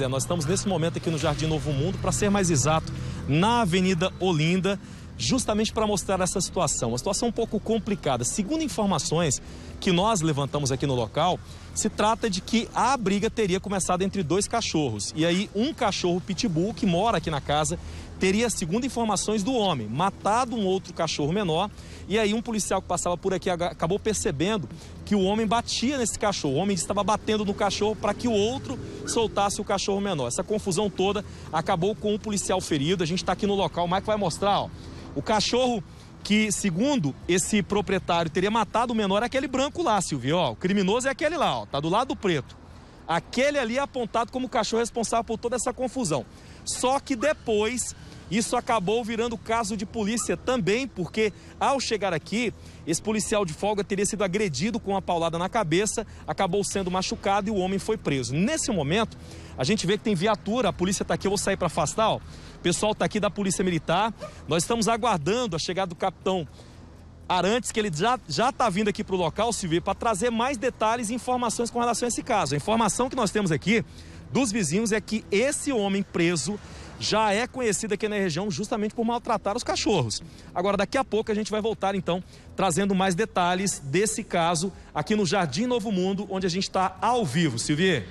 É, nós estamos nesse momento aqui no Jardim Novo Mundo, para ser mais exato, na Avenida Olinda, justamente para mostrar essa situação. Uma situação um pouco complicada. Segundo informações que nós levantamos aqui no local, se trata de que a briga teria começado entre dois cachorros. E aí, um cachorro pitbull que mora aqui na casa teria, segundo informações do homem, matado um outro cachorro menor. E aí, um policial que passava por aqui acabou percebendo que o homem batia nesse cachorro. O homem estava batendo no cachorro para que o outro soltasse o cachorro menor. Essa confusão toda acabou com o um policial ferido. A gente está aqui no local. O Mike vai mostrar, ó. O cachorro que, segundo esse proprietário, teria matado o menor é aquele branco lá, Silvio. Ó, o criminoso é aquele lá, ó, tá do lado do preto. Aquele ali é apontado como o cachorro responsável por toda essa confusão. Só que depois isso acabou virando caso de polícia também, porque ao chegar aqui, esse policial de folga teria sido agredido com uma paulada na cabeça, acabou sendo machucado e o homem foi preso. Nesse momento, a gente vê que tem viatura, a polícia está aqui, eu vou sair para afastar, ó. O pessoal está aqui da Polícia Militar. Nós estamos aguardando a chegada do capitão Arantes, que ele já já está vindo aqui para o local, se vê, para trazer mais detalhes e informações com relação a esse caso. A informação que nós temos aqui dos vizinhos é que esse homem preso já é conhecida aqui na região justamente por maltratar os cachorros. Agora, daqui a pouco a gente vai voltar então trazendo mais detalhes desse caso aqui no Jardim Novo Mundo, onde a gente está ao vivo. Silvia.